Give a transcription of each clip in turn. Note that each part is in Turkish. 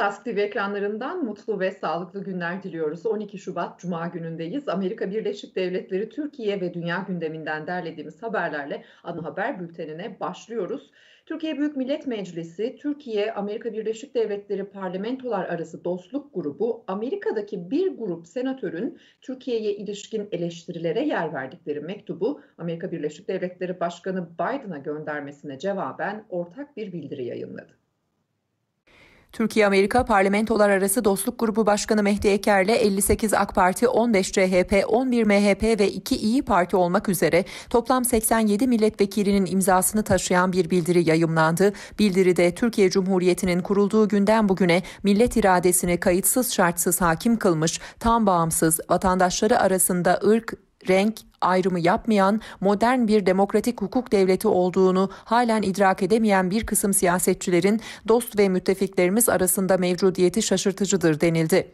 Esas TV ekranlarından mutlu ve sağlıklı günler diliyoruz. 12 Şubat Cuma günündeyiz. Amerika Birleşik Devletleri Türkiye ve dünya gündeminden derlediğimiz haberlerle ana haber bültenine başlıyoruz. Türkiye Büyük Millet Meclisi, Türkiye Amerika Birleşik Devletleri Parlamentolar Arası Dostluk Grubu, Amerika'daki bir grup senatörün Türkiye'ye ilişkin eleştirilere yer verdikleri mektubu Amerika Birleşik Devletleri Başkanı Biden'a göndermesine cevaben ortak bir bildiri yayınladı. Türkiye-Amerika Parlamentolar Arası Dostluk Grubu Başkanı Mehdi Eker'le 58 AK Parti, 15 CHP, 11 MHP ve 2 İyi Parti olmak üzere toplam 87 milletvekilinin imzasını taşıyan bir bildiri yayımlandı. Bildiride Türkiye Cumhuriyeti'nin kurulduğu günden bugüne millet iradesini kayıtsız şartsız hakim kılmış, tam bağımsız, vatandaşları arasında ırk, renk, ayrımı yapmayan, modern bir demokratik hukuk devleti olduğunu halen idrak edemeyen bir kısım siyasetçilerin dost ve müttefiklerimiz arasında mevcudiyeti şaşırtıcıdır denildi.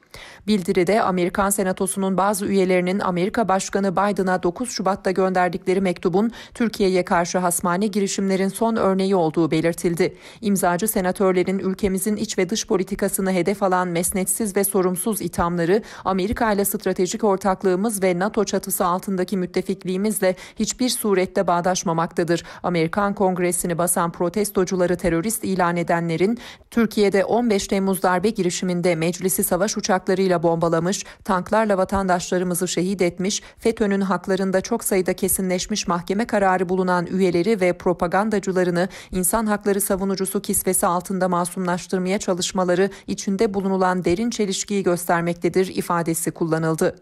Bildiride Amerikan Senatosu'nun bazı üyelerinin Amerika Başkanı Biden'a 9 Şubat'ta gönderdikleri mektubun Türkiye'ye karşı hasmane girişimlerin son örneği olduğu belirtildi. İmzacı senatörlerin ülkemizin iç ve dış politikasını hedef alan mesnetsiz ve sorumsuz ithamları Amerika ile stratejik ortaklığımız ve NATO çatısı altındaki müttefiklerimiz müttefikliğimizle hiçbir surette bağdaşmamaktadır. Amerikan Kongresi'ni basan protestocuları terörist ilan edenlerin Türkiye'de 15 Temmuz darbe girişiminde meclisi savaş uçaklarıyla bombalamış, tanklarla vatandaşlarımızı şehit etmiş, FETÖ'nün haklarında çok sayıda kesinleşmiş mahkeme kararı bulunan üyeleri ve propagandacılarını insan hakları savunucusu kisvesi altında masumlaştırmaya çalışmaları içinde bulunulan derin çelişkiyi göstermektedir ifadesi kullanıldı.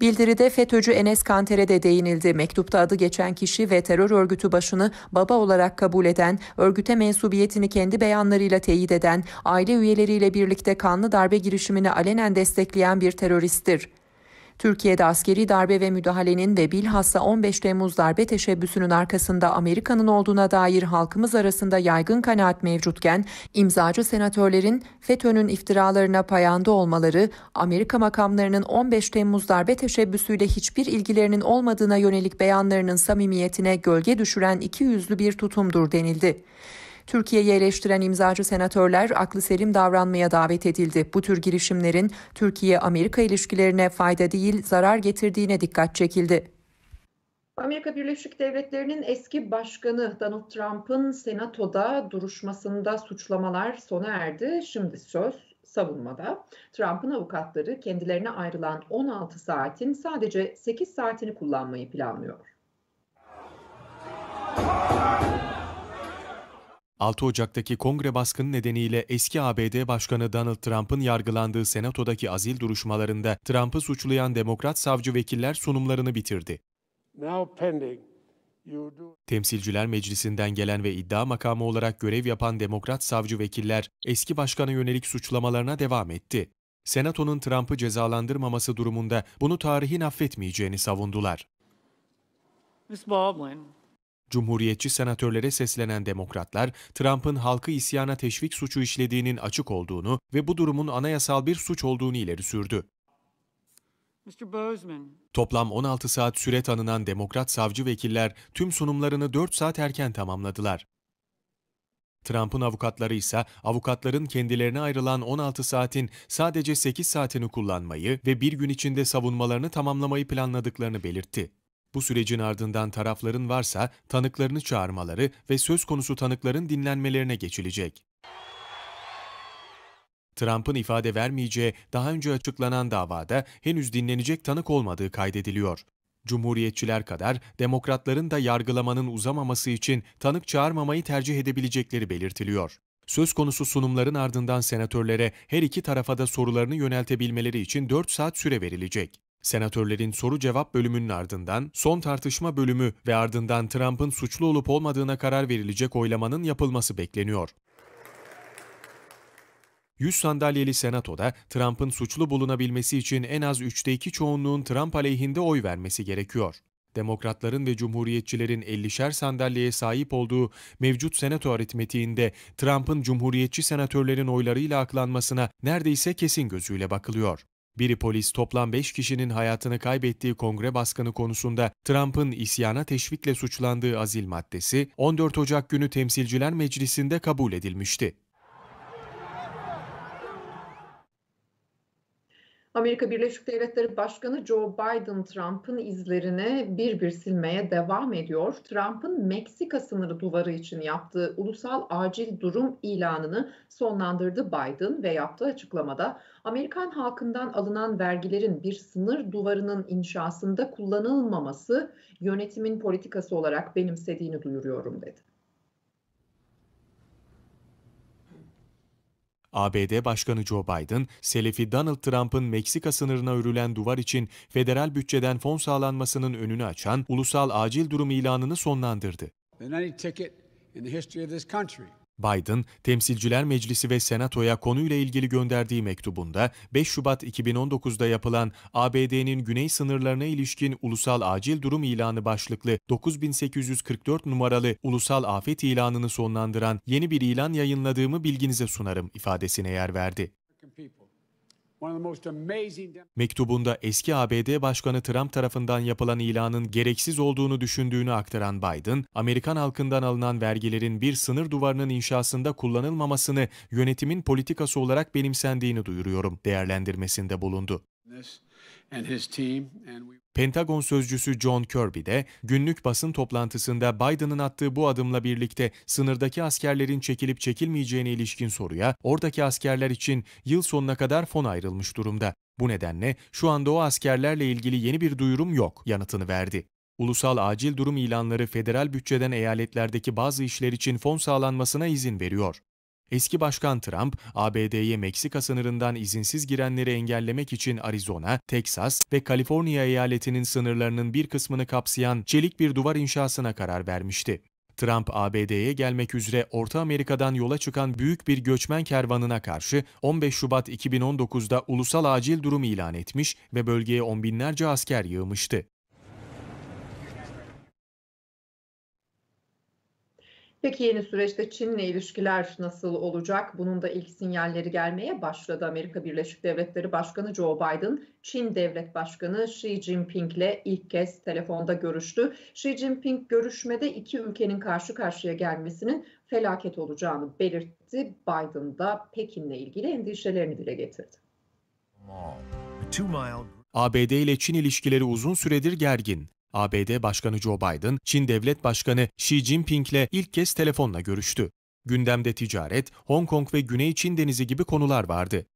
Bildiride FETÖ'cü Enes Kanter'e de değinildi. Mektupta adı geçen kişi ve terör örgütü başını baba olarak kabul eden, örgüte mensubiyetini kendi beyanlarıyla teyit eden, aile üyeleriyle birlikte kanlı darbe girişimini alenen destekleyen bir teröristtir. Türkiye'de askeri darbe ve müdahalenin ve bilhassa 15 Temmuz darbe teşebbüsünün arkasında Amerika'nın olduğuna dair halkımız arasında yaygın kanaat mevcutken imzacı senatörlerin FETÖ'nün iftiralarına payanda olmaları, Amerika makamlarının 15 Temmuz darbe teşebbüsüyle hiçbir ilgilerinin olmadığına yönelik beyanlarının samimiyetine gölge düşüren iki yüzlü bir tutumdur denildi. Türkiye'yi eleştiren imzacı senatörler aklı selim davranmaya davet edildi. Bu tür girişimlerin Türkiye-Amerika ilişkilerine fayda değil zarar getirdiğine dikkat çekildi. Amerika Birleşik Devletleri'nin eski başkanı Donald Trump'ın senatoda duruşmasında suçlamalar sona erdi. Şimdi söz savunmada Trump'ın avukatları kendilerine ayrılan 16 saatin sadece 8 saatini kullanmayı planlıyor. 6 Ocak'taki kongre baskını nedeniyle eski ABD Başkanı Donald Trump'ın yargılandığı senatodaki azil duruşmalarında Trump'ı suçlayan demokrat savcı vekiller sunumlarını bitirdi. Temsilciler Meclisi'nden gelen ve iddia makamı olarak görev yapan demokrat savcı vekiller eski başkana yönelik suçlamalarına devam etti. Senato'nun Trump'ı cezalandırmaması durumunda bunu tarihin affetmeyeceğini savundular. Ms. Baldwin, Cumhuriyetçi senatörlere seslenen demokratlar, Trump'ın halkı isyana teşvik suçu işlediğinin açık olduğunu ve bu durumun anayasal bir suç olduğunu ileri sürdü. Toplam 16 saat süre tanınan demokrat savcı vekiller tüm sunumlarını 4 saat erken tamamladılar. Trump'ın avukatları ise avukatların kendilerine ayrılan 16 saatin sadece 8 saatini kullanmayı ve bir gün içinde savunmalarını tamamlamayı planladıklarını belirtti. Bu sürecin ardından tarafların varsa tanıklarını çağırmaları ve söz konusu tanıkların dinlenmelerine geçilecek. Trump'ın ifade vermeyeceği daha önce açıklanan davada henüz dinlenecek tanık olmadığı kaydediliyor. Cumhuriyetçiler kadar demokratların da yargılamanın uzamaması için tanık çağırmamayı tercih edebilecekleri belirtiliyor. Söz konusu sunumların ardından senatörlere her iki tarafa da sorularını yöneltebilmeleri için 4 saat süre verilecek. Senatörlerin soru-cevap bölümünün ardından son tartışma bölümü ve ardından Trump'ın suçlu olup olmadığına karar verilecek oylamanın yapılması bekleniyor. 100 sandalyeli senatoda Trump'ın suçlu bulunabilmesi için en az 3'te 2 çoğunluğun Trump aleyhinde oy vermesi gerekiyor. Demokratların ve Cumhuriyetçilerin 50'şer sandalyeye sahip olduğu mevcut senato aritmetiğinde Trump'ın Cumhuriyetçi senatörlerin oylarıyla aklanmasına neredeyse kesin gözüyle bakılıyor. Biri polis toplam 5 kişinin hayatını kaybettiği kongre baskını konusunda Trump'ın isyana teşvikle suçlandığı azil maddesi 14 Ocak günü Temsilciler Meclisi'nde kabul edilmişti. Amerika Birleşik Devletleri Başkanı Joe Biden Trump'ın izlerini bir bir silmeye devam ediyor. Trump'ın Meksika sınırı duvarı için yaptığı ulusal acil durum ilanını sonlandırdı Biden ve yaptığı açıklamada Amerikan halkından alınan vergilerin bir sınır duvarının inşasında kullanılmaması yönetimin politikası olarak benimsediğini duyuruyorum dedi. ABD Başkanı Joe Biden, Selefi Donald Trump'ın Meksika sınırına örülen duvar için federal bütçeden fon sağlanmasının önünü açan ulusal acil durum ilanını sonlandırdı. Biden, Temsilciler Meclisi ve Senato'ya konuyla ilgili gönderdiği mektubunda 5 Şubat 2019'da yapılan ABD'nin güney sınırlarına ilişkin ulusal acil durum ilanı başlıklı 9844 numaralı ulusal afet ilanını sonlandıran yeni bir ilan yayınladığımı bilginize sunarım ifadesine yer verdi. Mektubunda eski ABD Başkanı Trump tarafından yapılan ilanın gereksiz olduğunu düşündüğünü aktaran Biden, Amerikan halkından alınan vergilerin bir sınır duvarının inşasında kullanılmamasını yönetimin politikası olarak benimsendiğini duyuruyorum değerlendirmesinde bulundu. Pentagon sözcüsü John Kirby de günlük basın toplantısında Biden'ın attığı bu adımla birlikte sınırdaki askerlerin çekilip çekilmeyeceğine ilişkin soruya oradaki askerler için yıl sonuna kadar fon ayrılmış durumda. Bu nedenle şu anda o askerlerle ilgili yeni bir duyurum yok yanıtını verdi. Ulusal acil durum ilanları federal bütçeden eyaletlerdeki bazı işler için fon sağlanmasına izin veriyor. Eski Başkan Trump, ABD'ye Meksika sınırından izinsiz girenleri engellemek için Arizona, Texas ve Kaliforniya eyaletinin sınırlarının bir kısmını kapsayan çelik bir duvar inşasına karar vermişti. Trump, ABD'ye gelmek üzere Orta Amerika'dan yola çıkan büyük bir göçmen kervanına karşı 15 Şubat 2019'da ulusal acil durum ilan etmiş ve bölgeye on binlerce asker yığmıştı. Peki yeni süreçte Çin'le ilişkiler nasıl olacak? Bunun da ilk sinyalleri gelmeye başladı. Amerika Birleşik Devletleri Başkanı Joe Biden, Çin Devlet Başkanı Xi Jinping'le ilk kez telefonda görüştü. Xi Jinping görüşmede iki ülkenin karşı karşıya gelmesinin felaket olacağını belirtti. Biden da Pekin'le ilgili endişelerini dile getirdi. ABD ile Çin ilişkileri uzun süredir gergin. ABD Başkanı Joe Biden, Çin Devlet Başkanı Xi Jinping'le ilk kez telefonla görüştü. Gündemde ticaret, Hong Kong ve Güney Çin Denizi gibi konular vardı.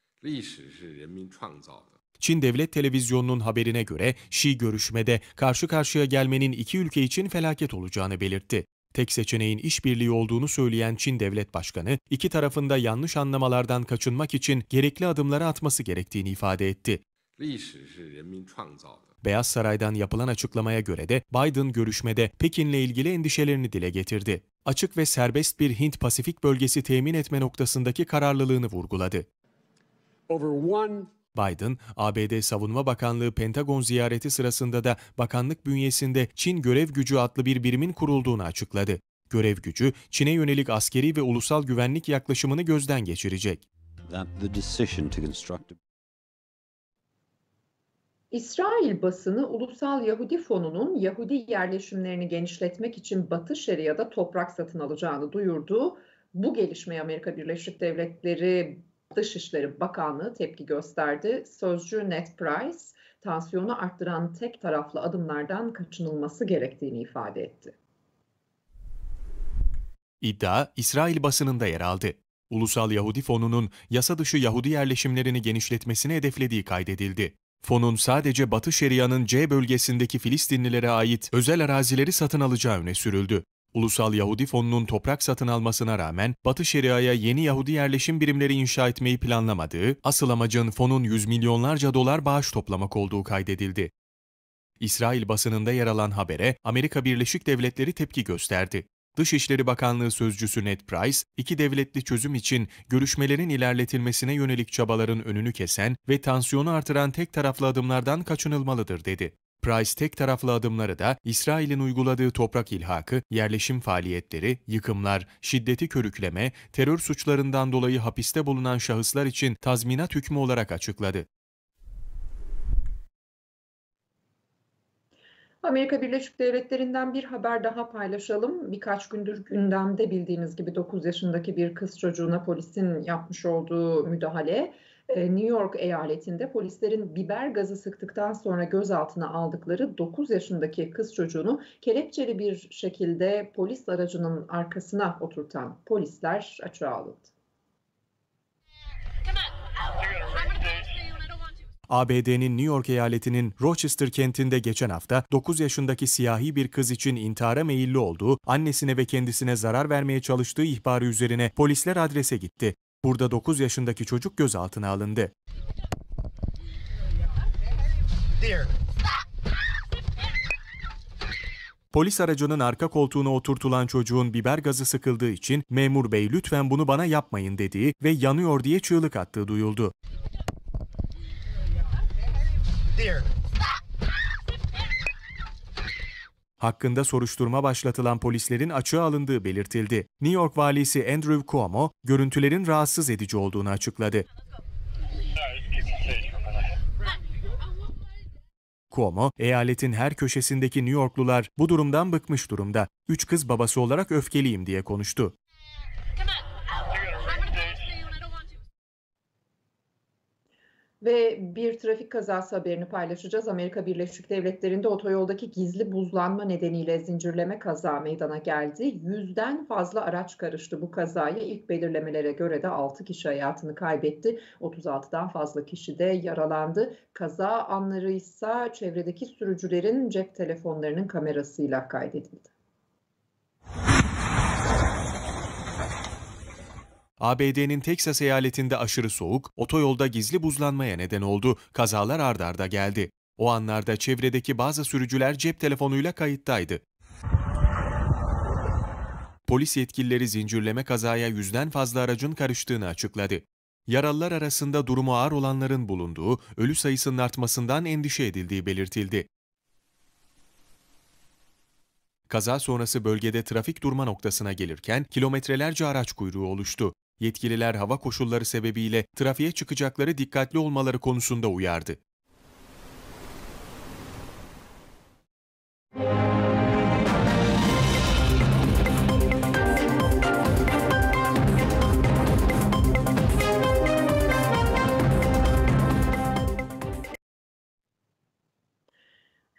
Çin Devlet Televizyonu'nun haberine göre Xi görüşmede karşı karşıya gelmenin iki ülke için felaket olacağını belirtti. Tek seçeneğin işbirliği olduğunu söyleyen Çin Devlet Başkanı, iki tarafında yanlış anlamalardan kaçınmak için gerekli adımları atması gerektiğini ifade etti. Beyaz Saray'dan yapılan açıklamaya göre de Biden görüşmede Pekin'le ilgili endişelerini dile getirdi. Açık ve serbest bir Hint-Pasifik bölgesi temin etme noktasındaki kararlılığını vurguladı. Biden, ABD Savunma Bakanlığı Pentagon ziyareti sırasında da bakanlık bünyesinde Çin Görev Gücü adlı bir birimin kurulduğunu açıkladı. Görev gücü, Çin'e yönelik askeri ve ulusal güvenlik yaklaşımını gözden geçirecek. İsrail basını Ulusal Yahudi Fonu'nun Yahudi yerleşimlerini genişletmek için Batı Şeria'da toprak satın alacağını duyurdu. Bu gelişmeye Amerika Birleşik Devletleri Dışişleri Bakanlığı tepki gösterdi. Sözcü Ned Price, tansiyonu arttıran tek taraflı adımlardan kaçınılması gerektiğini ifade etti. İddia İsrail basınında yer aldı. Ulusal Yahudi Fonu'nun yasa dışı Yahudi yerleşimlerini genişletmesini hedeflediği kaydedildi fonun sadece Batı Şeria'nın C bölgesindeki Filistinlilere ait özel arazileri satın alacağı öne sürüldü. Ulusal Yahudi Fonu'nun toprak satın almasına rağmen Batı Şeria'ya yeni Yahudi yerleşim birimleri inşa etmeyi planlamadığı, asıl amacın fonun yüz milyonlarca dolar bağış toplamak olduğu kaydedildi. İsrail basınında yer alan habere Amerika Birleşik Devletleri tepki gösterdi. Dışişleri Bakanlığı Sözcüsü Ned Price, iki devletli çözüm için görüşmelerin ilerletilmesine yönelik çabaların önünü kesen ve tansiyonu artıran tek taraflı adımlardan kaçınılmalıdır dedi. Price tek taraflı adımları da İsrail'in uyguladığı toprak ilhakı, yerleşim faaliyetleri, yıkımlar, şiddeti körükleme, terör suçlarından dolayı hapiste bulunan şahıslar için tazminat hükmü olarak açıkladı. Amerika Birleşik Devletleri'nden bir haber daha paylaşalım. Birkaç gündür gündemde bildiğiniz gibi 9 yaşındaki bir kız çocuğuna polisin yapmış olduğu müdahale. E, New York eyaletinde polislerin biber gazı sıktıktan sonra gözaltına aldıkları 9 yaşındaki kız çocuğunu kelepçeli bir şekilde polis aracının arkasına oturtan polisler açığa alındı. Come on. ABD'nin New York eyaletinin Rochester kentinde geçen hafta 9 yaşındaki siyahi bir kız için intihara meyilli olduğu, annesine ve kendisine zarar vermeye çalıştığı ihbarı üzerine polisler adrese gitti. Burada 9 yaşındaki çocuk gözaltına alındı. Polis aracının arka koltuğuna oturtulan çocuğun biber gazı sıkıldığı için memur bey lütfen bunu bana yapmayın dediği ve yanıyor diye çığlık attığı duyuldu. Hakkında soruşturma başlatılan polislerin açığa alındığı belirtildi. New York valisi Andrew Cuomo, görüntülerin rahatsız edici olduğunu açıkladı. Cuomo, eyaletin her köşesindeki New Yorklular bu durumdan bıkmış durumda. Üç kız babası olarak öfkeliyim diye konuştu. ve bir trafik kazası haberini paylaşacağız. Amerika Birleşik Devletleri'nde otoyoldaki gizli buzlanma nedeniyle zincirleme kaza meydana geldi. Yüzden fazla araç karıştı bu kazaya. İlk belirlemelere göre de 6 kişi hayatını kaybetti. 36'dan fazla kişi de yaralandı. Kaza anları ise çevredeki sürücülerin cep telefonlarının kamerasıyla kaydedildi. ABD'nin Teksas eyaletinde aşırı soğuk, otoyolda gizli buzlanmaya neden oldu, kazalar ardarda geldi. O anlarda çevredeki bazı sürücüler cep telefonuyla kayıttaydı. Polis yetkilileri zincirleme kazaya yüzden fazla aracın karıştığını açıkladı. Yaralılar arasında durumu ağır olanların bulunduğu, ölü sayısının artmasından endişe edildiği belirtildi. Kaza sonrası bölgede trafik durma noktasına gelirken kilometrelerce araç kuyruğu oluştu yetkililer hava koşulları sebebiyle trafiğe çıkacakları dikkatli olmaları konusunda uyardı.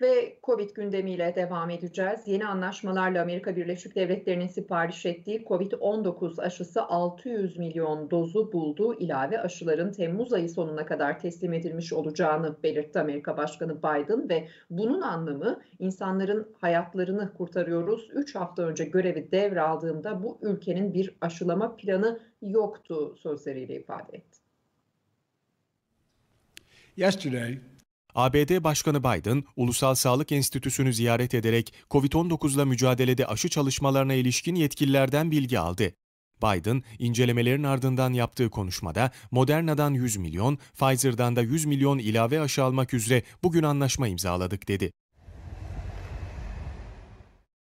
ve COVID gündemiyle devam edeceğiz. Yeni anlaşmalarla Amerika Birleşik Devletleri'nin sipariş ettiği COVID-19 aşısı 600 milyon dozu buldu. İlave aşıların Temmuz ayı sonuna kadar teslim edilmiş olacağını belirtti Amerika Başkanı Biden ve bunun anlamı insanların hayatlarını kurtarıyoruz. 3 hafta önce görevi devraldığımda bu ülkenin bir aşılama planı yoktu sözleriyle ifade etti. Yesterday ABD Başkanı Biden, Ulusal Sağlık Enstitüsü'nü ziyaret ederek COVID-19'la mücadelede aşı çalışmalarına ilişkin yetkililerden bilgi aldı. Biden, incelemelerin ardından yaptığı konuşmada Moderna'dan 100 milyon, Pfizer'dan da 100 milyon ilave aşı almak üzere bugün anlaşma imzaladık dedi.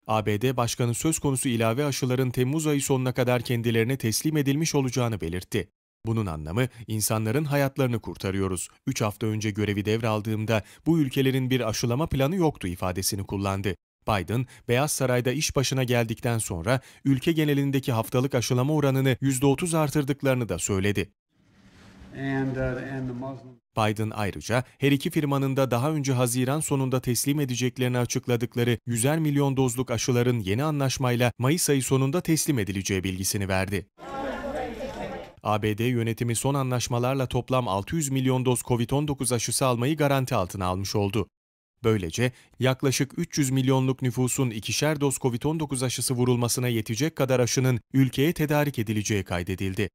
ABD Başkanı söz konusu ilave aşıların Temmuz ayı sonuna kadar kendilerine teslim edilmiş olacağını belirtti. Bunun anlamı insanların hayatlarını kurtarıyoruz. 3 hafta önce görevi devraldığımda bu ülkelerin bir aşılama planı yoktu ifadesini kullandı. Biden, Beyaz Saray'da iş başına geldikten sonra ülke genelindeki haftalık aşılama oranını %30 artırdıklarını da söyledi. Uh, Biden ayrıca her iki firmanın da daha önce Haziran sonunda teslim edeceklerini açıkladıkları 100'er milyon dozluk aşıların yeni anlaşmayla Mayıs ayı sonunda teslim edileceği bilgisini verdi. ABD yönetimi son anlaşmalarla toplam 600 milyon doz COVID-19 aşısı almayı garanti altına almış oldu. Böylece yaklaşık 300 milyonluk nüfusun ikişer doz COVID-19 aşısı vurulmasına yetecek kadar aşının ülkeye tedarik edileceği kaydedildi.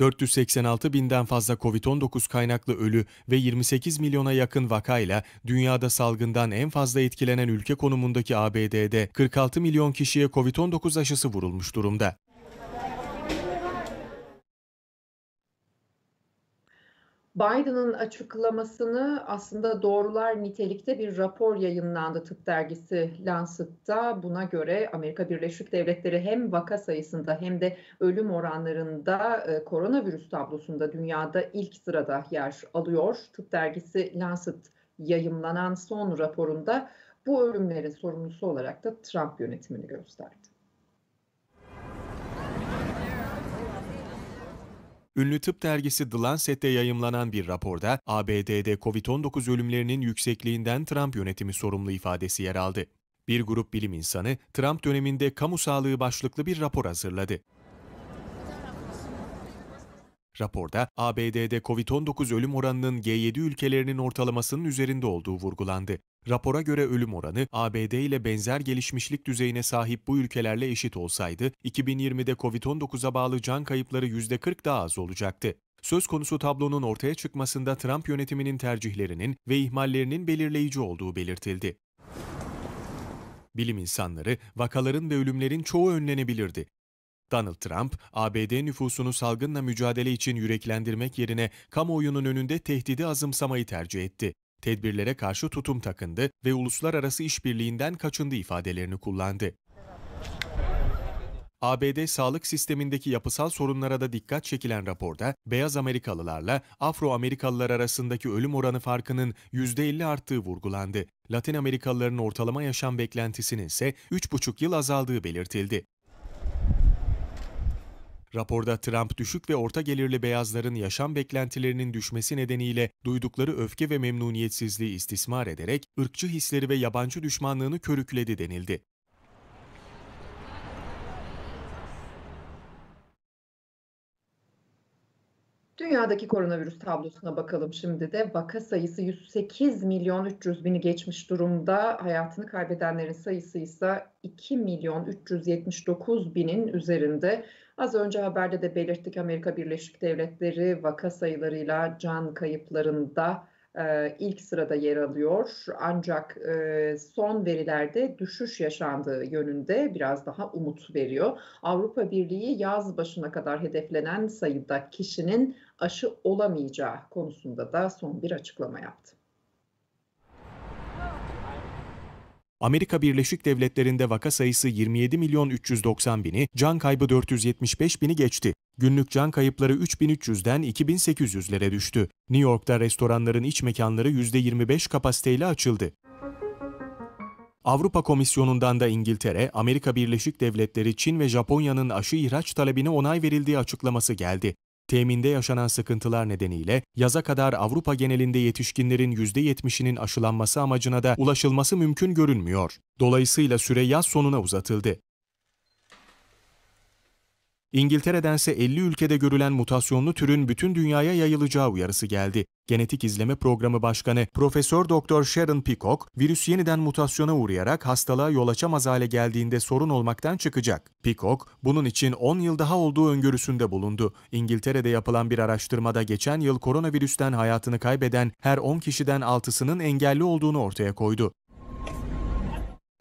486 binden fazla COVID-19 kaynaklı ölü ve 28 milyona yakın vakayla dünyada salgından en fazla etkilenen ülke konumundaki ABD'de 46 milyon kişiye COVID-19 aşısı vurulmuş durumda. Biden'ın açıklamasını aslında doğrular nitelikte bir rapor yayınlandı tıp dergisi Lancet'ta. Buna göre Amerika Birleşik Devletleri hem vaka sayısında hem de ölüm oranlarında e, koronavirüs tablosunda dünyada ilk sırada yer alıyor. Tıp dergisi Lancet yayımlanan son raporunda bu ölümlerin sorumlusu olarak da Trump yönetimini gösterdi. Ünlü tıp dergisi The Lancet'te yayımlanan bir raporda ABD'de COVID-19 ölümlerinin yüksekliğinden Trump yönetimi sorumlu ifadesi yer aldı. Bir grup bilim insanı Trump döneminde kamu sağlığı başlıklı bir rapor hazırladı. Raporda ABD'de COVID-19 ölüm oranının G7 ülkelerinin ortalamasının üzerinde olduğu vurgulandı. Rapora göre ölüm oranı ABD ile benzer gelişmişlik düzeyine sahip bu ülkelerle eşit olsaydı 2020'de Covid-19'a bağlı can kayıpları %40 daha az olacaktı. Söz konusu tablonun ortaya çıkmasında Trump yönetiminin tercihlerinin ve ihmallerinin belirleyici olduğu belirtildi. Bilim insanları vakaların ve ölümlerin çoğu önlenebilirdi. Donald Trump, ABD nüfusunu salgınla mücadele için yüreklendirmek yerine kamuoyunun önünde tehdidi azımsamayı tercih etti tedbirlere karşı tutum takındı ve uluslararası işbirliğinden kaçındı ifadelerini kullandı. ABD sağlık sistemindeki yapısal sorunlara da dikkat çekilen raporda beyaz Amerikalılarla Afro-Amerikalılar arasındaki ölüm oranı farkının %50 arttığı vurgulandı. Latin Amerikalıların ortalama yaşam beklentisinin ise 3,5 yıl azaldığı belirtildi. Raporda Trump düşük ve orta gelirli beyazların yaşam beklentilerinin düşmesi nedeniyle duydukları öfke ve memnuniyetsizliği istismar ederek ırkçı hisleri ve yabancı düşmanlığını körükledi denildi. Dünyadaki koronavirüs tablosuna bakalım şimdi de. Vaka sayısı 108 milyon 300 bini geçmiş durumda. Hayatını kaybedenlerin sayısı ise 2 milyon 379 binin üzerinde. Az önce haberde de belirttik Amerika Birleşik Devletleri vaka sayılarıyla can kayıplarında e, ilk sırada yer alıyor. Ancak e, son verilerde düşüş yaşandığı yönünde biraz daha umut veriyor. Avrupa Birliği yaz başına kadar hedeflenen sayıda kişinin aşı olamayacağı konusunda da son bir açıklama yaptı. Amerika Birleşik Devletleri'nde vaka sayısı 27 milyon 390 bini, can kaybı 475 bini geçti. Günlük can kayıpları 3300'den 2800'lere düştü. New York'ta restoranların iç mekanları %25 kapasiteyle açıldı. Avrupa Komisyonu'ndan da İngiltere, Amerika Birleşik Devletleri, Çin ve Japonya'nın aşı ihraç talebine onay verildiği açıklaması geldi teminde yaşanan sıkıntılar nedeniyle yaza kadar Avrupa genelinde yetişkinlerin %70'inin aşılanması amacına da ulaşılması mümkün görünmüyor. Dolayısıyla süre yaz sonuna uzatıldı. İngiltere'dense 50 ülkede görülen mutasyonlu türün bütün dünyaya yayılacağı uyarısı geldi. Genetik İzleme Programı Başkanı Profesör Doktor Sharon Peacock, virüs yeniden mutasyona uğrayarak hastalığa yol açamaz hale geldiğinde sorun olmaktan çıkacak. Peacock, bunun için 10 yıl daha olduğu öngörüsünde bulundu. İngiltere'de yapılan bir araştırmada geçen yıl koronavirüsten hayatını kaybeden her 10 kişiden 6'sının engelli olduğunu ortaya koydu.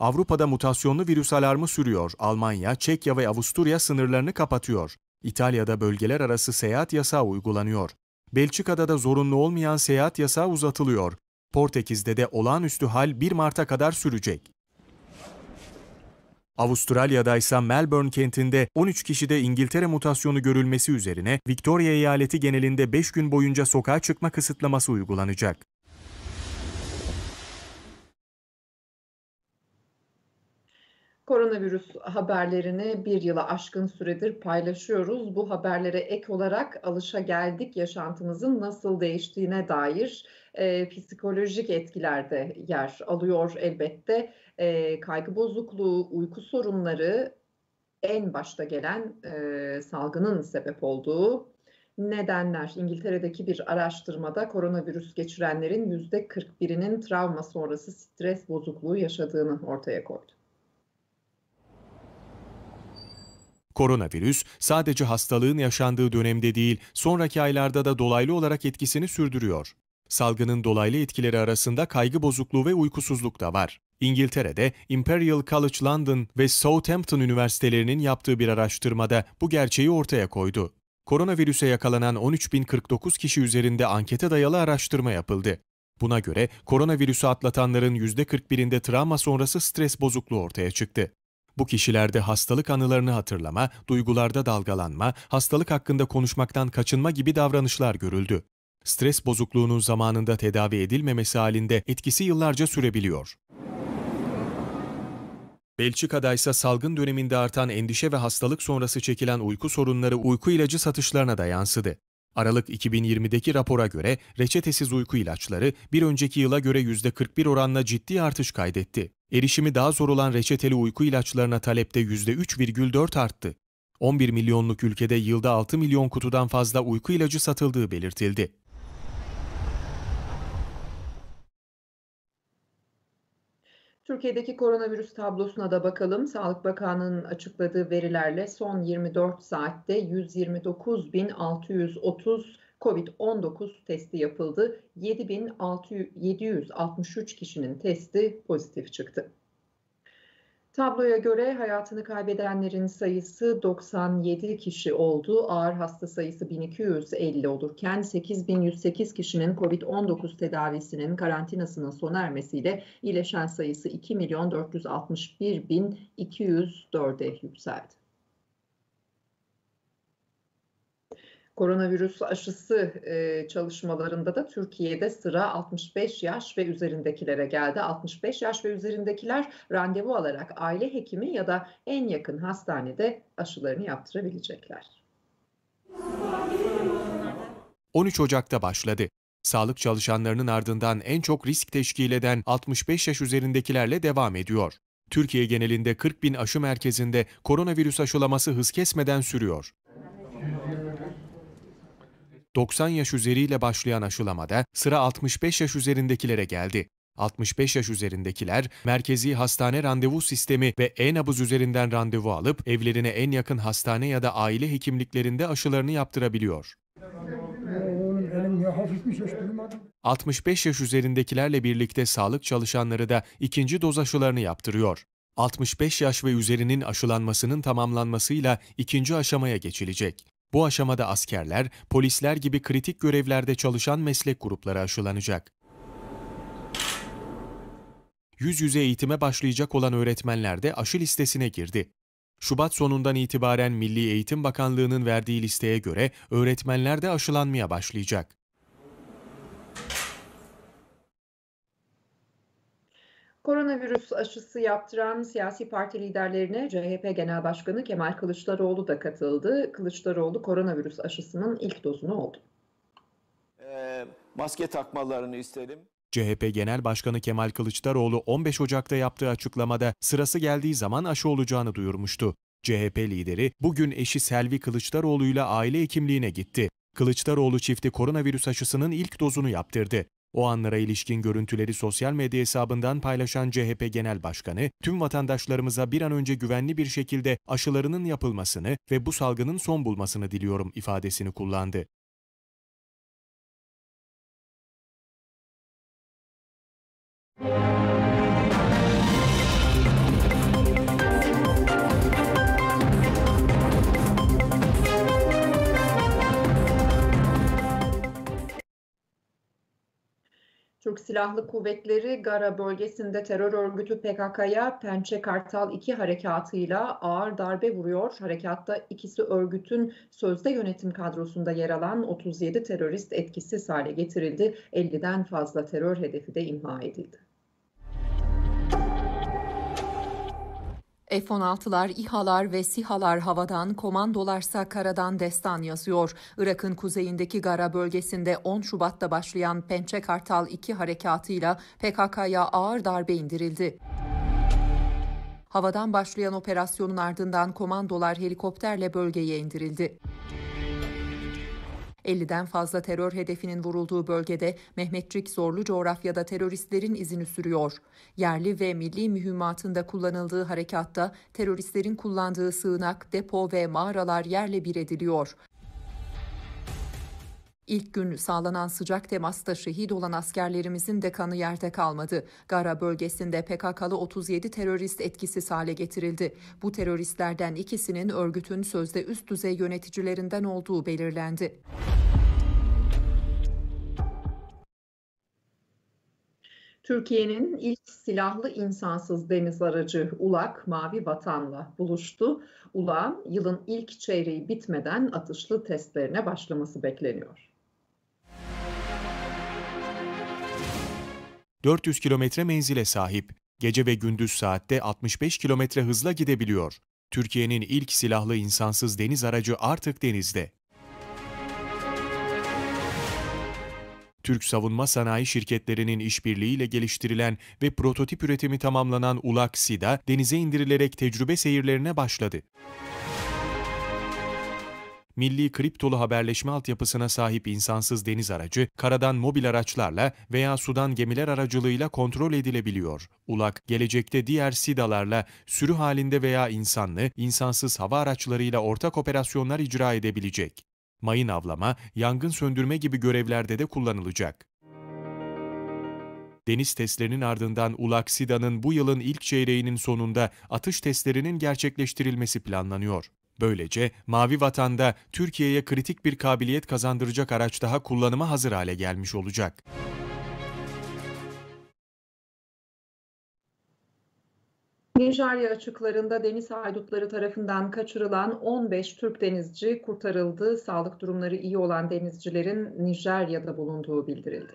Avrupa'da mutasyonlu virüs alarmı sürüyor. Almanya, Çekya ve Avusturya sınırlarını kapatıyor. İtalya'da bölgeler arası seyahat yasağı uygulanıyor. Belçika'da da zorunlu olmayan seyahat yasağı uzatılıyor. Portekiz'de de olağanüstü hal 1 Mart'a kadar sürecek. Avustralya'da ise Melbourne kentinde 13 kişide İngiltere mutasyonu görülmesi üzerine Victoria eyaleti genelinde 5 gün boyunca sokağa çıkma kısıtlaması uygulanacak. Koronavirüs haberlerini bir yıla aşkın süredir paylaşıyoruz. Bu haberlere ek olarak alışa geldik yaşantımızın nasıl değiştiğine dair e, psikolojik de yer alıyor elbette. E, kaygı bozukluğu, uyku sorunları en başta gelen e, salgının sebep olduğu nedenler. İngiltere'deki bir araştırmada koronavirüs geçirenlerin %41'inin travma sonrası stres bozukluğu yaşadığını ortaya koydu. Koronavirüs sadece hastalığın yaşandığı dönemde değil, sonraki aylarda da dolaylı olarak etkisini sürdürüyor. Salgının dolaylı etkileri arasında kaygı bozukluğu ve uykusuzluk da var. İngiltere'de Imperial College London ve Southampton üniversitelerinin yaptığı bir araştırmada bu gerçeği ortaya koydu. Koronavirüse yakalanan 13.049 kişi üzerinde ankete dayalı araştırma yapıldı. Buna göre koronavirüsü atlatanların %41'inde travma sonrası stres bozukluğu ortaya çıktı. Bu kişilerde hastalık anılarını hatırlama, duygularda dalgalanma, hastalık hakkında konuşmaktan kaçınma gibi davranışlar görüldü. Stres bozukluğunun zamanında tedavi edilmemesi halinde etkisi yıllarca sürebiliyor. Belçika'da ise salgın döneminde artan endişe ve hastalık sonrası çekilen uyku sorunları uyku ilacı satışlarına da yansıdı. Aralık 2020'deki rapora göre reçetesiz uyku ilaçları bir önceki yıla göre %41 oranla ciddi artış kaydetti. Erişimi daha zor olan reçeteli uyku ilaçlarına talepte %3,4 arttı. 11 milyonluk ülkede yılda 6 milyon kutudan fazla uyku ilacı satıldığı belirtildi. Türkiye'deki koronavirüs tablosuna da bakalım. Sağlık Bakanlığı'nın açıkladığı verilerle son 24 saatte 129.630 COVID-19 testi yapıldı. 7763 kişinin testi pozitif çıktı. Tabloya göre hayatını kaybedenlerin sayısı 97 kişi oldu. Ağır hasta sayısı 1250 olurken 8108 kişinin COVID-19 tedavisinin karantinasının sona ermesiyle iyileşen sayısı 2 yükseldi. Koronavirüs aşısı e, çalışmalarında da Türkiye'de sıra 65 yaş ve üzerindekilere geldi. 65 yaş ve üzerindekiler randevu alarak aile hekimi ya da en yakın hastanede aşılarını yaptırabilecekler. 13 Ocak'ta başladı. Sağlık çalışanlarının ardından en çok risk teşkil eden 65 yaş üzerindekilerle devam ediyor. Türkiye genelinde 40 bin aşı merkezinde koronavirüs aşılaması hız kesmeden sürüyor. 90 yaş üzeriyle başlayan aşılamada sıra 65 yaş üzerindekilere geldi. 65 yaş üzerindekiler merkezi hastane randevu sistemi ve e-nabız üzerinden randevu alıp evlerine en yakın hastane ya da aile hekimliklerinde aşılarını yaptırabiliyor. 65 yaş üzerindekilerle birlikte sağlık çalışanları da ikinci doz aşılarını yaptırıyor. 65 yaş ve üzerinin aşılanmasının tamamlanmasıyla ikinci aşamaya geçilecek. Bu aşamada askerler, polisler gibi kritik görevlerde çalışan meslek grupları aşılanacak. Yüz yüze eğitime başlayacak olan öğretmenler de aşı listesine girdi. Şubat sonundan itibaren Milli Eğitim Bakanlığı'nın verdiği listeye göre öğretmenler de aşılanmaya başlayacak. Koronavirüs aşısı yaptıran siyasi parti liderlerine CHP Genel Başkanı Kemal Kılıçdaroğlu da katıldı. Kılıçdaroğlu koronavirüs aşısının ilk dozunu oldu. E, maske takmalarını istedim. CHP Genel Başkanı Kemal Kılıçdaroğlu 15 Ocak'ta yaptığı açıklamada sırası geldiği zaman aşı olacağını duyurmuştu. CHP lideri bugün eşi Selvi Kılıçdaroğlu ile aile hekimliğine gitti. Kılıçdaroğlu çifti koronavirüs aşısının ilk dozunu yaptırdı. O anlara ilişkin görüntüleri sosyal medya hesabından paylaşan CHP Genel Başkanı, tüm vatandaşlarımıza bir an önce güvenli bir şekilde aşılarının yapılmasını ve bu salgının son bulmasını diliyorum ifadesini kullandı. Müzik Türk Silahlı Kuvvetleri Gara bölgesinde terör örgütü PKK'ya Pençe Kartal 2 harekatıyla ağır darbe vuruyor. Harekatta ikisi örgütün sözde yönetim kadrosunda yer alan 37 terörist etkisiz hale getirildi. 50'den fazla terör hedefi de imha edildi. F-16'lar, İHA'lar ve SİHA'lar havadan, komandolarsa karadan destan yazıyor. Irak'ın kuzeyindeki Gara bölgesinde 10 Şubat'ta başlayan Pençe Kartal 2 harekatıyla PKK'ya ağır darbe indirildi. Havadan başlayan operasyonun ardından komandolar helikopterle bölgeye indirildi. 50'den fazla terör hedefinin vurulduğu bölgede Mehmetçik zorlu coğrafyada teröristlerin izini sürüyor. Yerli ve milli mühimmatında kullanıldığı harekatta teröristlerin kullandığı sığınak, depo ve mağaralar yerle bir ediliyor. İlk gün sağlanan sıcak temasta şehit olan askerlerimizin de kanı yerde kalmadı. Gara bölgesinde PKK'lı 37 terörist etkisiz hale getirildi. Bu teröristlerden ikisinin örgütün sözde üst düzey yöneticilerinden olduğu belirlendi. Türkiye'nin ilk silahlı insansız deniz aracı ULAK Mavi Vatan'la buluştu. ULAK'ın yılın ilk çeyreği bitmeden atışlı testlerine başlaması bekleniyor. 400 kilometre menzile sahip, gece ve gündüz saatte 65 kilometre hızla gidebiliyor. Türkiye'nin ilk silahlı insansız deniz aracı artık denizde. Türk savunma sanayi şirketlerinin işbirliğiyle geliştirilen ve prototip üretimi tamamlanan ULAK SİDA denize indirilerek tecrübe seyirlerine başladı milli kriptolu haberleşme altyapısına sahip insansız deniz aracı, karadan mobil araçlarla veya sudan gemiler aracılığıyla kontrol edilebiliyor. ULAK, gelecekte diğer Sidalarla sürü halinde veya insanlı, insansız hava araçlarıyla ortak operasyonlar icra edebilecek. Mayın avlama, yangın söndürme gibi görevlerde de kullanılacak. Deniz testlerinin ardından ULAK Sidanın bu yılın ilk çeyreğinin sonunda atış testlerinin gerçekleştirilmesi planlanıyor. Böylece Mavi Vatan'da Türkiye'ye kritik bir kabiliyet kazandıracak araç daha kullanıma hazır hale gelmiş olacak. Nijerya açıklarında deniz haydutları tarafından kaçırılan 15 Türk denizci kurtarıldı. Sağlık durumları iyi olan denizcilerin Nijerya'da bulunduğu bildirildi.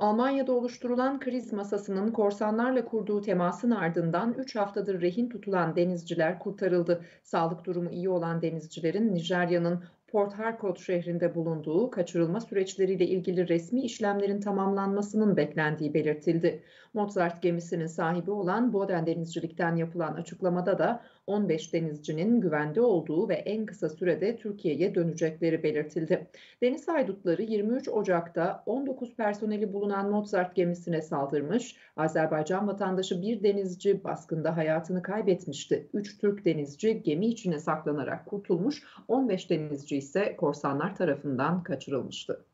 Almanya'da oluşturulan kriz masasının korsanlarla kurduğu temasın ardından 3 haftadır rehin tutulan denizciler kurtarıldı. Sağlık durumu iyi olan denizcilerin Nijerya'nın Port Harcourt şehrinde bulunduğu kaçırılma süreçleriyle ilgili resmi işlemlerin tamamlanmasının beklendiği belirtildi. Mozart gemisinin sahibi olan Boden Denizcilik'ten yapılan açıklamada da 15 denizcinin güvende olduğu ve en kısa sürede Türkiye'ye dönecekleri belirtildi. Deniz aydutları 23 Ocak'ta 19 personeli bulunan Mozart gemisine saldırmış, Azerbaycan vatandaşı bir denizci baskında hayatını kaybetmişti. 3 Türk denizci gemi içine saklanarak kurtulmuş, 15 denizci ise korsanlar tarafından kaçırılmıştı.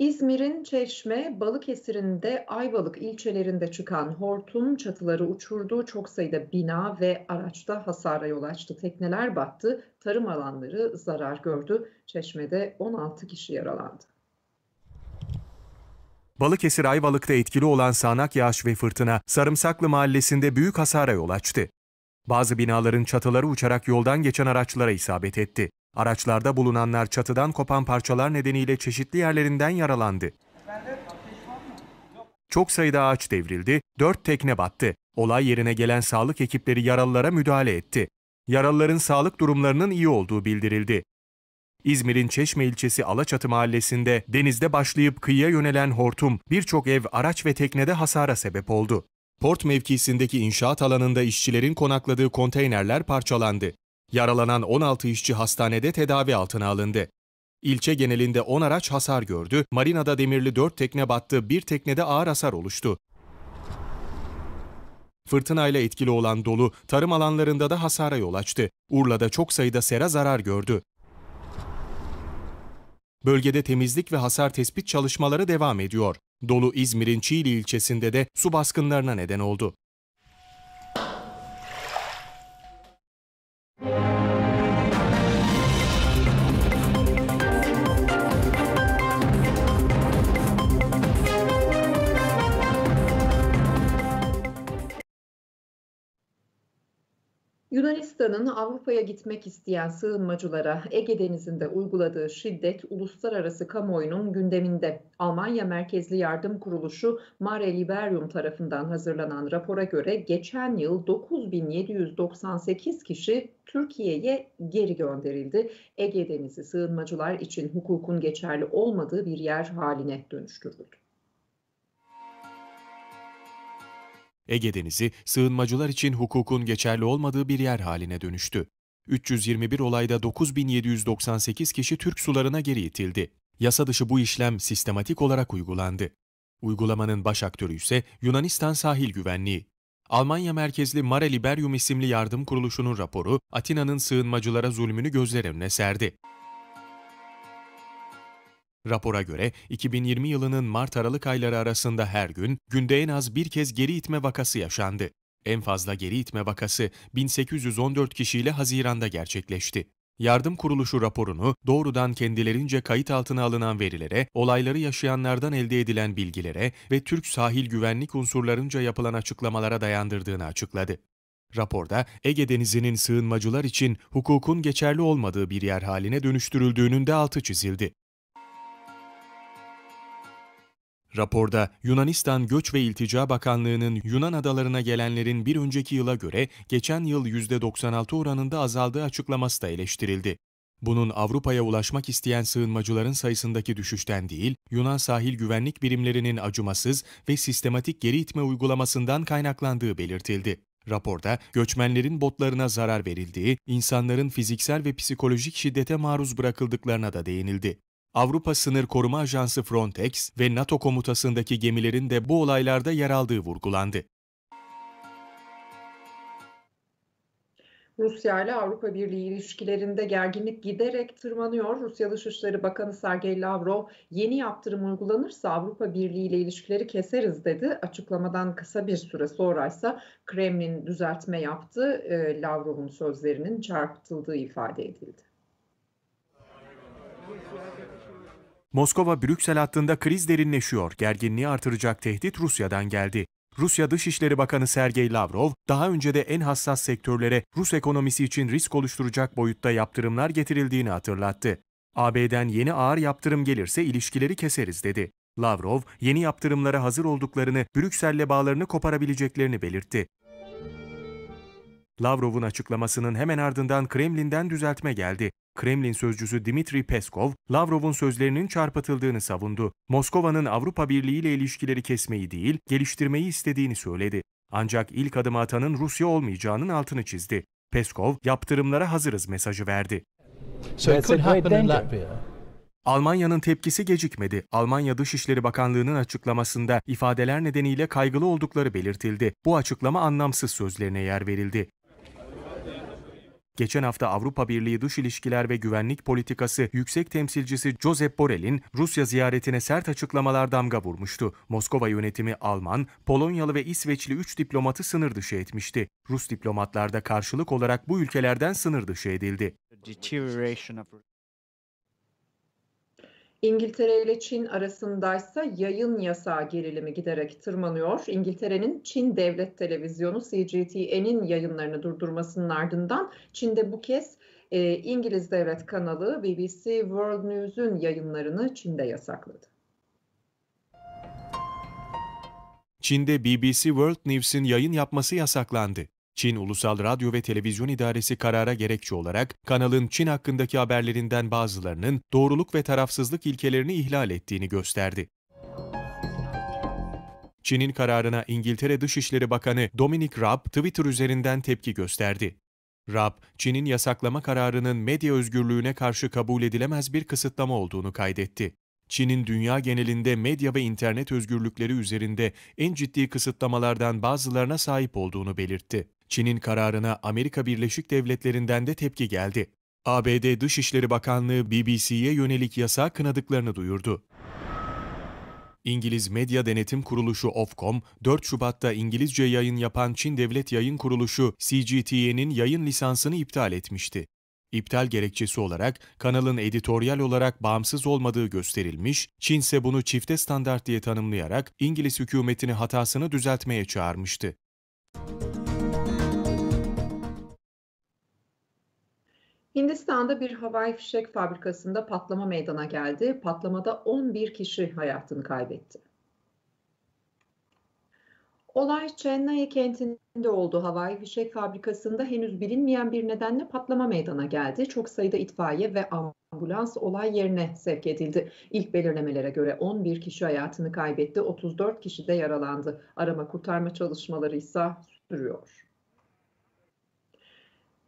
İzmir'in Çeşme, Balıkesir'in de Ayvalık ilçelerinde çıkan hortum çatıları uçurdu. Çok sayıda bina ve araçta hasara yol açtı. Tekneler battı, tarım alanları zarar gördü. Çeşme'de 16 kişi yaralandı. Balıkesir Ayvalık'ta etkili olan sağanak yağış ve fırtına Sarımsaklı Mahallesi'nde büyük hasara yol açtı. Bazı binaların çatıları uçarak yoldan geçen araçlara isabet etti. Araçlarda bulunanlar çatıdan kopan parçalar nedeniyle çeşitli yerlerinden yaralandı. Çok sayıda ağaç devrildi, 4 tekne battı. Olay yerine gelen sağlık ekipleri yaralılara müdahale etti. Yaralıların sağlık durumlarının iyi olduğu bildirildi. İzmir'in Çeşme ilçesi Alaçatı mahallesinde denizde başlayıp kıyıya yönelen hortum birçok ev, araç ve teknede hasara sebep oldu. Port mevkisindeki inşaat alanında işçilerin konakladığı konteynerler parçalandı. Yaralanan 16 işçi hastanede tedavi altına alındı. İlçe genelinde 10 araç hasar gördü, marinada demirli 4 tekne battı, bir teknede ağır hasar oluştu. Fırtınayla etkili olan dolu, tarım alanlarında da hasara yol açtı. Urla'da çok sayıda sera zarar gördü. Bölgede temizlik ve hasar tespit çalışmaları devam ediyor. Dolu İzmir'in Çiğli ilçesinde de su baskınlarına neden oldu. Thank you. Yunanistan'ın Avrupa'ya gitmek isteyen sığınmacılara Ege Denizi'nde uyguladığı şiddet uluslararası kamuoyunun gündeminde. Almanya merkezli yardım kuruluşu Mare Liberium tarafından hazırlanan rapora göre geçen yıl 9798 kişi Türkiye'ye geri gönderildi. Ege Denizi sığınmacılar için hukukun geçerli olmadığı bir yer haline dönüştürüldü. Ege Denizi, sığınmacılar için hukukun geçerli olmadığı bir yer haline dönüştü. 321 olayda 9798 kişi Türk sularına geri itildi. Yasa dışı bu işlem sistematik olarak uygulandı. Uygulamanın baş aktörü ise Yunanistan Sahil Güvenliği. Almanya merkezli Mare Liberium isimli yardım kuruluşunun raporu, Atina'nın sığınmacılara zulmünü gözler önüne serdi. Rapora göre 2020 yılının Mart-Aralık ayları arasında her gün günde en az bir kez geri itme vakası yaşandı. En fazla geri itme vakası 1814 kişiyle Haziran'da gerçekleşti. Yardım Kuruluşu raporunu doğrudan kendilerince kayıt altına alınan verilere, olayları yaşayanlardan elde edilen bilgilere ve Türk sahil güvenlik unsurlarınca yapılan açıklamalara dayandırdığını açıkladı. Raporda Ege Denizi'nin sığınmacılar için hukukun geçerli olmadığı bir yer haline dönüştürüldüğünün de altı çizildi. Raporda Yunanistan Göç ve İltica Bakanlığı'nın Yunan adalarına gelenlerin bir önceki yıla göre geçen yıl %96 oranında azaldığı açıklaması da eleştirildi. Bunun Avrupa'ya ulaşmak isteyen sığınmacıların sayısındaki düşüşten değil, Yunan sahil güvenlik birimlerinin acımasız ve sistematik geri itme uygulamasından kaynaklandığı belirtildi. Raporda göçmenlerin botlarına zarar verildiği, insanların fiziksel ve psikolojik şiddete maruz bırakıldıklarına da değinildi. Avrupa Sınır Koruma Ajansı Frontex ve NATO komutasındaki gemilerin de bu olaylarda yer aldığı vurgulandı. Rusya ile Avrupa Birliği ilişkilerinde gerginlik giderek tırmanıyor. Rusya Dışişleri Bakanı Sergey Lavrov yeni yaptırım uygulanırsa Avrupa Birliği ile ilişkileri keseriz dedi. Açıklamadan kısa bir süre sonra ise Kremlin düzeltme yaptı. Ee, Lavrov'un sözlerinin çarpıtıldığı ifade edildi. Moskova-Brüksel hattında kriz derinleşiyor. Gerginliği artıracak tehdit Rusya'dan geldi. Rusya Dışişleri Bakanı Sergey Lavrov, daha önce de en hassas sektörlere Rus ekonomisi için risk oluşturacak boyutta yaptırımlar getirildiğini hatırlattı. AB'den yeni ağır yaptırım gelirse ilişkileri keseriz dedi. Lavrov, yeni yaptırımlara hazır olduklarını, Brüksel'le bağlarını koparabileceklerini belirtti. Lavrov'un açıklamasının hemen ardından Kremlin'den düzeltme geldi. Kremlin sözcüsü Dmitri Peskov, Lavrov'un sözlerinin çarpıtıldığını savundu. Moskova'nın Avrupa Birliği ile ilişkileri kesmeyi değil, geliştirmeyi istediğini söyledi. Ancak ilk adımı atanın Rusya olmayacağının altını çizdi. Peskov, yaptırımlara hazırız mesajı verdi. So Almanya'nın tepkisi gecikmedi. Almanya Dışişleri Bakanlığı'nın açıklamasında ifadeler nedeniyle kaygılı oldukları belirtildi. Bu açıklama anlamsız sözlerine yer verildi. Geçen hafta Avrupa Birliği Dış İlişkiler ve Güvenlik Politikası Yüksek Temsilcisi Josep Borrell'in Rusya ziyaretine sert açıklamalar damga vurmuştu. Moskova yönetimi Alman, Polonyalı ve İsveçli 3 diplomatı sınır dışı etmişti. Rus diplomatlar da karşılık olarak bu ülkelerden sınır dışı edildi. İngiltere ile Çin arasındaysa yayın yasağı gerilimi giderek tırmanıyor. İngiltere'nin Çin devlet televizyonu CGTN'in yayınlarını durdurmasının ardından Çin'de bu kez e, İngiliz devlet kanalı BBC World News'ün yayınlarını Çin'de yasakladı. Çin'de BBC World News'in yayın yapması yasaklandı. Çin Ulusal Radyo ve Televizyon İdaresi karara gerekçe olarak kanalın Çin hakkındaki haberlerinden bazılarının doğruluk ve tarafsızlık ilkelerini ihlal ettiğini gösterdi. Çin'in kararına İngiltere Dışişleri Bakanı Dominic Raab Twitter üzerinden tepki gösterdi. Raab, Çin'in yasaklama kararının medya özgürlüğüne karşı kabul edilemez bir kısıtlama olduğunu kaydetti. Çin'in dünya genelinde medya ve internet özgürlükleri üzerinde en ciddi kısıtlamalardan bazılarına sahip olduğunu belirtti. Çin'in kararına Amerika Birleşik Devletleri'nden de tepki geldi. ABD Dışişleri Bakanlığı BBC'ye yönelik yasağı kınadıklarını duyurdu. İngiliz Medya Denetim Kuruluşu Ofcom, 4 Şubat'ta İngilizce yayın yapan Çin Devlet Yayın Kuruluşu CGTN'in yayın lisansını iptal etmişti. İptal gerekçesi olarak kanalın editoryal olarak bağımsız olmadığı gösterilmiş, Çin ise bunu çifte standart diye tanımlayarak İngiliz hükümetini hatasını düzeltmeye çağırmıştı. Müzik Hindistan'da bir havai fişek fabrikasında patlama meydana geldi. Patlamada 11 kişi hayatını kaybetti. Olay Chennai kentinde oldu. Havai fişek fabrikasında henüz bilinmeyen bir nedenle patlama meydana geldi. Çok sayıda itfaiye ve ambulans olay yerine sevk edildi. İlk belirlemelere göre 11 kişi hayatını kaybetti, 34 kişi de yaralandı. Arama kurtarma çalışmaları ise sürüyor.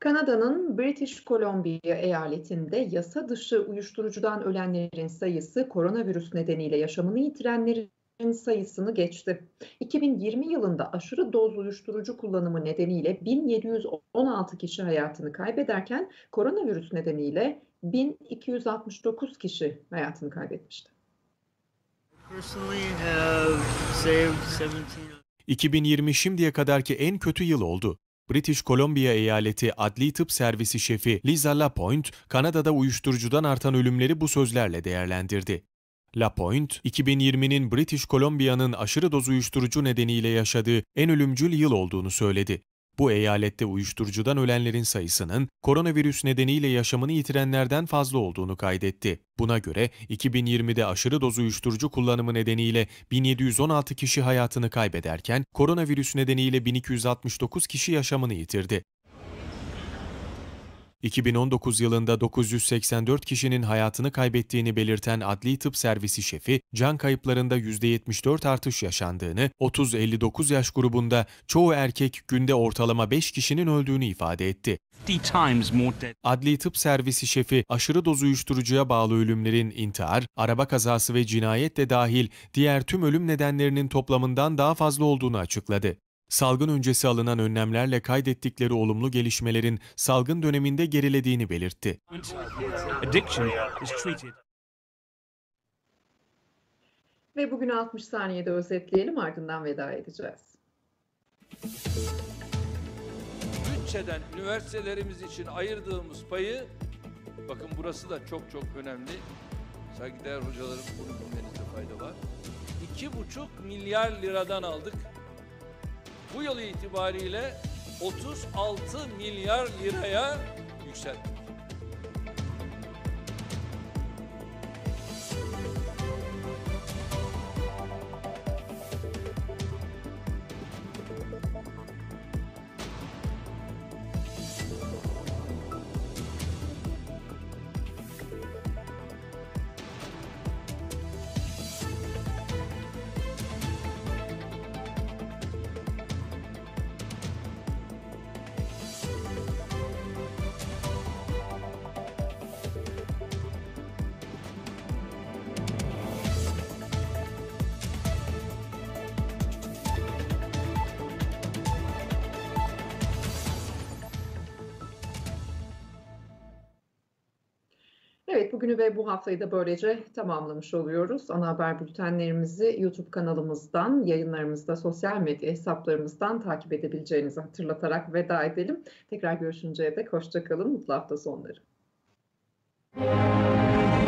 Kanada'nın British Columbia eyaletinde yasa dışı uyuşturucudan ölenlerin sayısı koronavirüs nedeniyle yaşamını yitirenlerin sayısını geçti. 2020 yılında aşırı doz uyuşturucu kullanımı nedeniyle 1716 kişi hayatını kaybederken koronavirüs nedeniyle 1269 kişi hayatını kaybetmişti. 2020 şimdiye kadarki en kötü yıl oldu. British Columbia Eyaleti Adli Tıp Servisi Şefi Lisa Lapointe, Kanada'da uyuşturucudan artan ölümleri bu sözlerle değerlendirdi. Lapointe, 2020'nin British Columbia'nın aşırı doz uyuşturucu nedeniyle yaşadığı en ölümcül yıl olduğunu söyledi. Bu eyalette uyuşturucudan ölenlerin sayısının koronavirüs nedeniyle yaşamını yitirenlerden fazla olduğunu kaydetti. Buna göre 2020'de aşırı doz uyuşturucu kullanımı nedeniyle 1716 kişi hayatını kaybederken koronavirüs nedeniyle 1269 kişi yaşamını yitirdi. 2019 yılında 984 kişinin hayatını kaybettiğini belirten Adli Tıp Servisi şefi, can kayıplarında %74 artış yaşandığını, 30-59 yaş grubunda çoğu erkek günde ortalama 5 kişinin öldüğünü ifade etti. Adli Tıp Servisi şefi, aşırı doz uyuşturucuya bağlı ölümlerin intihar, araba kazası ve cinayet de dahil diğer tüm ölüm nedenlerinin toplamından daha fazla olduğunu açıkladı salgın öncesi alınan önlemlerle kaydettikleri olumlu gelişmelerin salgın döneminde gerilediğini belirtti. Ve bugün 60 saniyede özetleyelim ardından veda edeceğiz. Bütçeden üniversitelerimiz için ayırdığımız payı bakın burası da çok çok önemli. Saygıdeğer hocalarım bunu bilmenizde fayda var. 2,5 milyar liradan aldık bu yıl itibariyle 36 milyar liraya yükseltti. bugünü ve bu haftayı da böylece tamamlamış oluyoruz. Ana haber bültenlerimizi YouTube kanalımızdan, yayınlarımızda, sosyal medya hesaplarımızdan takip edebileceğinizi hatırlatarak veda edelim. Tekrar görüşünceye dek hoşçakalın, mutlu hafta sonları. Müzik